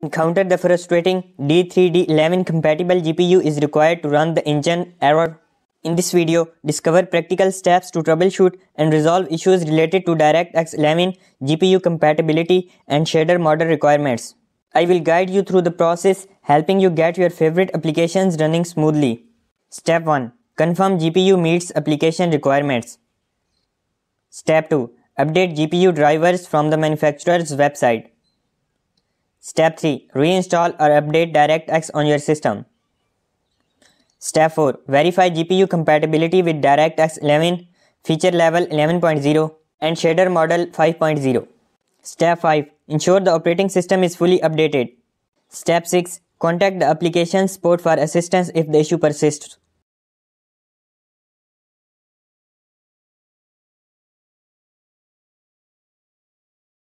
To counter the frustrating D3D11 compatible GPU is required to run the engine error. In this video, discover practical steps to troubleshoot and resolve issues related to DirectX 11 GPU compatibility and shader model requirements. I will guide you through the process, helping you get your favorite applications running smoothly. Step 1. Confirm GPU meets application requirements. Step 2. Update GPU drivers from the manufacturer's website. Step 3. Reinstall or update DirectX on your system. Step 4. Verify GPU compatibility with DirectX 11, feature level 11.0 and shader model 5.0. Step 5. Ensure the operating system is fully updated. Step 6. Contact the application support for assistance if the issue persists.